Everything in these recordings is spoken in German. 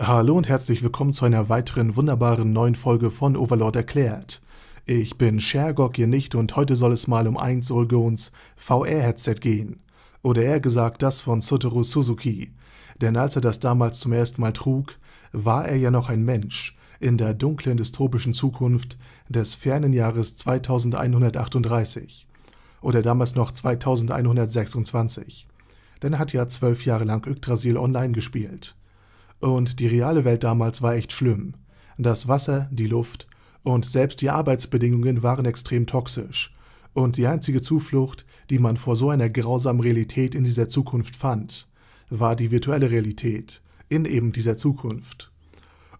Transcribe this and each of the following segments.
Hallo und herzlich willkommen zu einer weiteren wunderbaren neuen Folge von Overlord erklärt. Ich bin Shergog ihr nicht und heute soll es mal um ein Solgons VR-Headset gehen. Oder eher gesagt das von Satoru Suzuki. Denn als er das damals zum ersten Mal trug, war er ja noch ein Mensch in der dunklen dystopischen Zukunft des fernen Jahres 2138. Oder damals noch 2126. Denn er hat ja zwölf Jahre lang Yggdrasil online gespielt. Und die reale Welt damals war echt schlimm. Das Wasser, die Luft und selbst die Arbeitsbedingungen waren extrem toxisch. Und die einzige Zuflucht, die man vor so einer grausamen Realität in dieser Zukunft fand, war die virtuelle Realität in eben dieser Zukunft.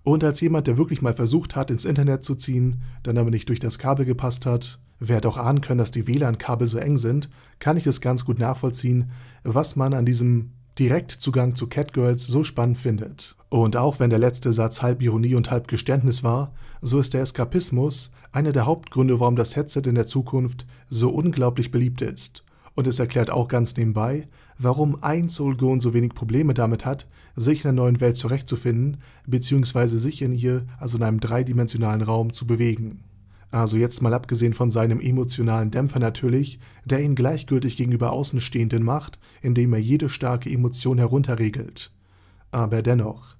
Und als jemand, der wirklich mal versucht hat, ins Internet zu ziehen, dann aber nicht durch das Kabel gepasst hat, wer hätte auch ahnen können, dass die WLAN-Kabel so eng sind, kann ich es ganz gut nachvollziehen, was man an diesem Direktzugang zu Catgirls so spannend findet. Und auch wenn der letzte Satz halb Ironie und halb Geständnis war, so ist der Eskapismus einer der Hauptgründe, warum das Headset in der Zukunft so unglaublich beliebt ist. Und es erklärt auch ganz nebenbei, warum ein Soulgon so wenig Probleme damit hat, sich in der neuen Welt zurechtzufinden, beziehungsweise sich in ihr, also in einem dreidimensionalen Raum, zu bewegen. Also jetzt mal abgesehen von seinem emotionalen Dämpfer natürlich, der ihn gleichgültig gegenüber Außenstehenden macht, indem er jede starke Emotion herunterregelt. Aber dennoch.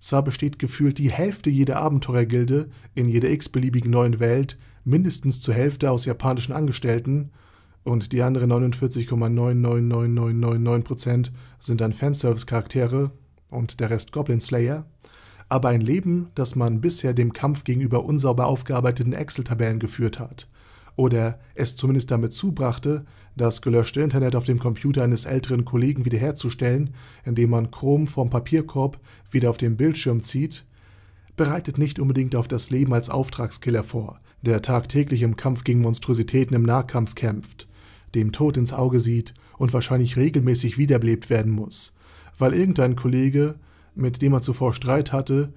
Zwar besteht gefühlt die Hälfte jeder Abenteurergilde in jeder x-beliebigen neuen Welt mindestens zur Hälfte aus japanischen Angestellten und die anderen 49,99999% sind dann Fanservice-Charaktere und der Rest Goblin Slayer, aber ein Leben, das man bisher dem Kampf gegenüber unsauber aufgearbeiteten Excel-Tabellen geführt hat. Oder es zumindest damit zubrachte, das gelöschte Internet auf dem Computer eines älteren Kollegen wiederherzustellen, indem man Chrom vom Papierkorb wieder auf den Bildschirm zieht, bereitet nicht unbedingt auf das Leben als Auftragskiller vor, der tagtäglich im Kampf gegen Monstrositäten im Nahkampf kämpft, dem Tod ins Auge sieht und wahrscheinlich regelmäßig wiederbelebt werden muss, weil irgendein Kollege mit dem er zuvor Streit hatte,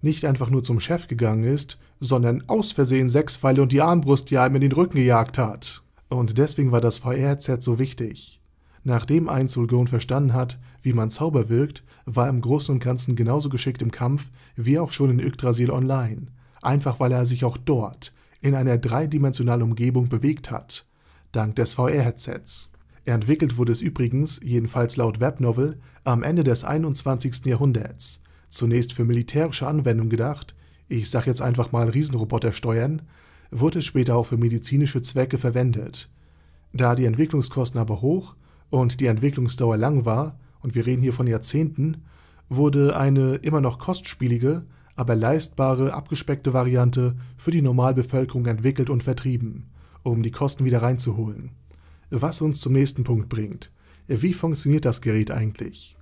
nicht einfach nur zum Chef gegangen ist, sondern aus Versehen sechs Pfeile und die Armbrust ja ihm in den Rücken gejagt hat. Und deswegen war das VR-Headset so wichtig. Nachdem ein Zulgon verstanden hat, wie man Zauber wirkt, war er im Großen und Ganzen genauso geschickt im Kampf wie auch schon in Yggdrasil Online, einfach weil er sich auch dort in einer dreidimensionalen Umgebung bewegt hat, dank des VR-Headsets. Entwickelt wurde es übrigens, jedenfalls laut Webnovel, am Ende des 21. Jahrhunderts, zunächst für militärische Anwendung gedacht (ich sag jetzt einfach mal Riesenroboter steuern), wurde es später auch für medizinische Zwecke verwendet. Da die Entwicklungskosten aber hoch und die Entwicklungsdauer lang war (und wir reden hier von Jahrzehnten), wurde eine immer noch kostspielige, aber leistbare abgespeckte Variante für die Normalbevölkerung entwickelt und vertrieben, um die Kosten wieder reinzuholen was uns zum nächsten Punkt bringt. Wie funktioniert das Gerät eigentlich?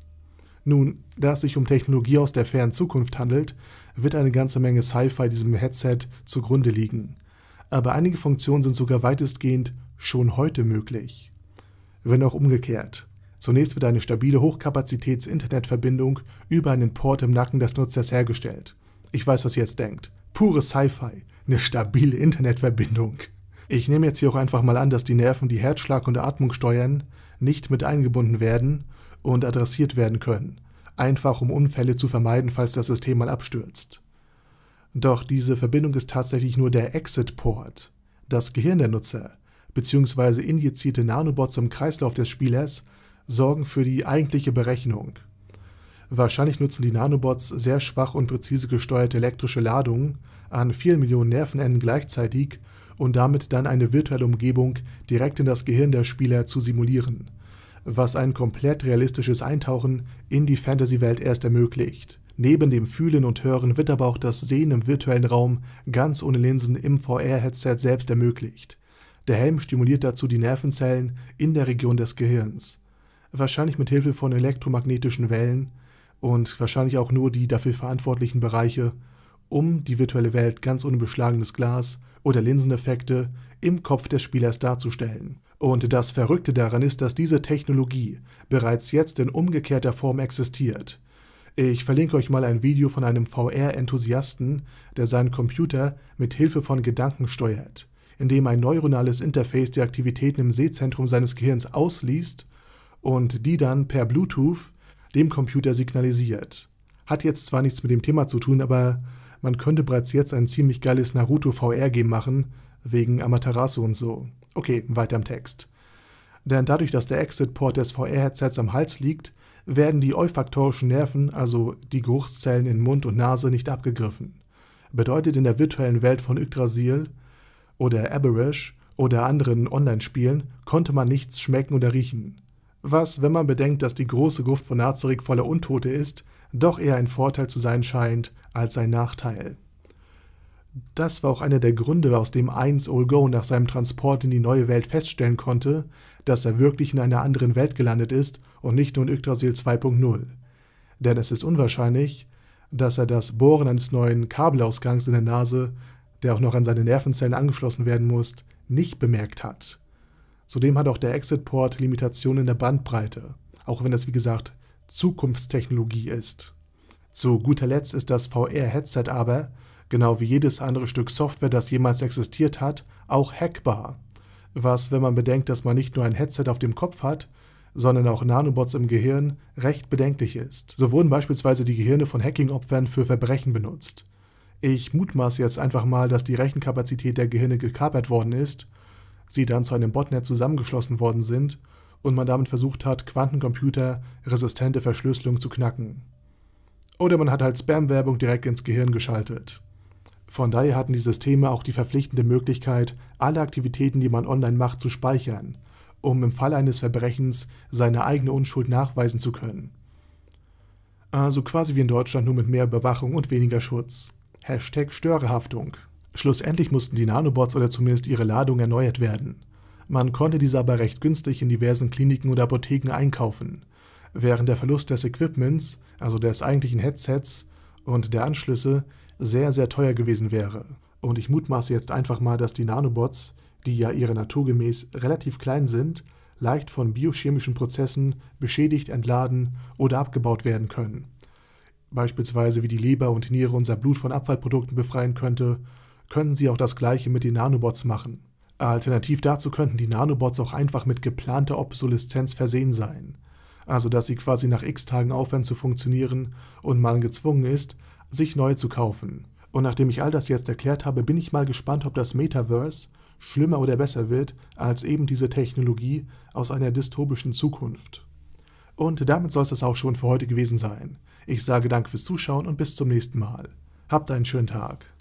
Nun, da es sich um Technologie aus der fernen Zukunft handelt, wird eine ganze Menge Sci-Fi diesem Headset zugrunde liegen. Aber einige Funktionen sind sogar weitestgehend schon heute möglich. Wenn auch umgekehrt. Zunächst wird eine stabile Hochkapazitäts-Internetverbindung über einen Port im Nacken des Nutzers hergestellt. Ich weiß, was ihr jetzt denkt. Pure Sci-Fi. Eine stabile Internetverbindung. Ich nehme jetzt hier auch einfach mal an, dass die Nerven, die Herzschlag und Atmung steuern, nicht mit eingebunden werden und adressiert werden können, einfach um Unfälle zu vermeiden, falls das System mal abstürzt. Doch diese Verbindung ist tatsächlich nur der Exit-Port. Das Gehirn der Nutzer bzw. injizierte Nanobots im Kreislauf des Spielers sorgen für die eigentliche Berechnung. Wahrscheinlich nutzen die Nanobots sehr schwach und präzise gesteuerte elektrische Ladungen an vielen Millionen Nervenenden gleichzeitig, und damit dann eine virtuelle Umgebung direkt in das Gehirn der Spieler zu simulieren, was ein komplett realistisches Eintauchen in die Fantasy-Welt erst ermöglicht. Neben dem Fühlen und Hören wird aber auch das Sehen im virtuellen Raum ganz ohne Linsen im VR-Headset selbst ermöglicht. Der Helm stimuliert dazu die Nervenzellen in der Region des Gehirns, wahrscheinlich mit Hilfe von elektromagnetischen Wellen und wahrscheinlich auch nur die dafür verantwortlichen Bereiche um die virtuelle Welt ganz ohne beschlagenes Glas oder Linseneffekte im Kopf des Spielers darzustellen. Und das Verrückte daran ist, dass diese Technologie bereits jetzt in umgekehrter Form existiert. Ich verlinke euch mal ein Video von einem VR-Enthusiasten, der seinen Computer mit Hilfe von Gedanken steuert, indem ein neuronales Interface die Aktivitäten im Sehzentrum seines Gehirns ausliest und die dann per Bluetooth dem Computer signalisiert. Hat jetzt zwar nichts mit dem Thema zu tun, aber man könnte bereits jetzt ein ziemlich geiles Naruto VR-Game machen, wegen Amaterasu und so. Okay, weiter im Text. Denn dadurch, dass der Exit-Port des VR-Headsets am Hals liegt, werden die olfaktorischen Nerven, also die Geruchszellen in Mund und Nase, nicht abgegriffen. Bedeutet in der virtuellen Welt von Yggdrasil oder Aberish oder anderen Online-Spielen konnte man nichts schmecken oder riechen was, wenn man bedenkt, dass die große Gruft von Nazareth voller Untote ist, doch eher ein Vorteil zu sein scheint als ein Nachteil. Das war auch einer der Gründe, aus dem 1 Olgo nach seinem Transport in die neue Welt feststellen konnte, dass er wirklich in einer anderen Welt gelandet ist und nicht nur in Yggdrasil 2.0. Denn es ist unwahrscheinlich, dass er das Bohren eines neuen Kabelausgangs in der Nase, der auch noch an seine Nervenzellen angeschlossen werden muss, nicht bemerkt hat. Zudem hat auch der Exit-Port Limitationen in der Bandbreite, auch wenn das wie gesagt Zukunftstechnologie ist. Zu guter Letzt ist das VR-Headset aber, genau wie jedes andere Stück Software, das jemals existiert hat, auch hackbar. Was, wenn man bedenkt, dass man nicht nur ein Headset auf dem Kopf hat, sondern auch Nanobots im Gehirn, recht bedenklich ist. So wurden beispielsweise die Gehirne von Hacking-Opfern für Verbrechen benutzt. Ich mutmaße jetzt einfach mal, dass die Rechenkapazität der Gehirne gekapert worden ist sie dann zu einem Botnet zusammengeschlossen worden sind und man damit versucht hat, Quantencomputer-resistente Verschlüsselung zu knacken. Oder man hat halt Spam-Werbung direkt ins Gehirn geschaltet. Von daher hatten die Systeme auch die verpflichtende Möglichkeit, alle Aktivitäten, die man online macht, zu speichern, um im Fall eines Verbrechens seine eigene Unschuld nachweisen zu können. Also quasi wie in Deutschland nur mit mehr Überwachung und weniger Schutz. Hashtag Störehaftung. Schlussendlich mussten die Nanobots oder zumindest ihre Ladung erneuert werden. Man konnte diese aber recht günstig in diversen Kliniken oder Apotheken einkaufen, während der Verlust des Equipments, also des eigentlichen Headsets und der Anschlüsse, sehr, sehr teuer gewesen wäre. Und ich mutmaße jetzt einfach mal, dass die Nanobots, die ja ihre naturgemäß relativ klein sind, leicht von biochemischen Prozessen beschädigt, entladen oder abgebaut werden können. Beispielsweise wie die Leber und Niere unser Blut von Abfallprodukten befreien könnte können sie auch das gleiche mit den Nanobots machen. Alternativ dazu könnten die Nanobots auch einfach mit geplanter Obsoleszenz versehen sein. Also dass sie quasi nach x Tagen aufhören zu funktionieren und man gezwungen ist, sich neu zu kaufen. Und nachdem ich all das jetzt erklärt habe, bin ich mal gespannt, ob das Metaverse schlimmer oder besser wird als eben diese Technologie aus einer dystopischen Zukunft. Und damit soll es das auch schon für heute gewesen sein. Ich sage Dank fürs Zuschauen und bis zum nächsten Mal. Habt einen schönen Tag.